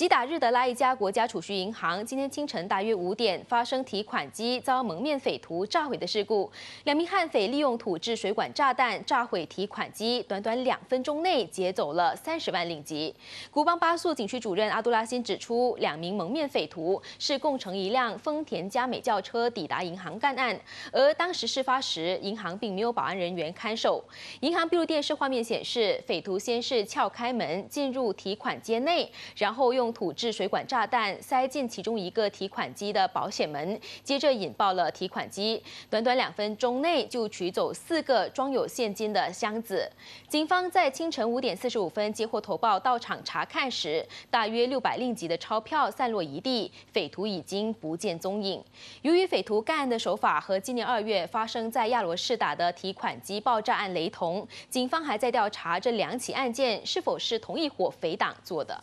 吉打日德拉一家国家储蓄银行今天清晨大约五点发生提款机遭蒙面匪徒炸毁的事故。两名悍匪利用土制水管炸弹炸毁提款机，短短两分钟内劫走了三十万令吉。古邦巴素景区主任阿杜拉辛指出，两名蒙面匪徒是共乘一辆丰田佳美轿车抵达银行干案，而当时事发时银行并没有保安人员看守。银行闭路电视画面显示，匪徒先是撬开门进入提款间内，然后用土制水管炸弹塞进其中一个提款机的保险门，接着引爆了提款机。短短两分钟内就取走四个装有现金的箱子。警方在清晨五点四十五分接获投报到场查看时，大约六百令吉的钞票散落一地，匪徒已经不见踪影。由于匪徒干案的手法和今年二月发生在亚罗士打的提款机爆炸案雷同，警方还在调查这两起案件是否是同一伙匪党做的。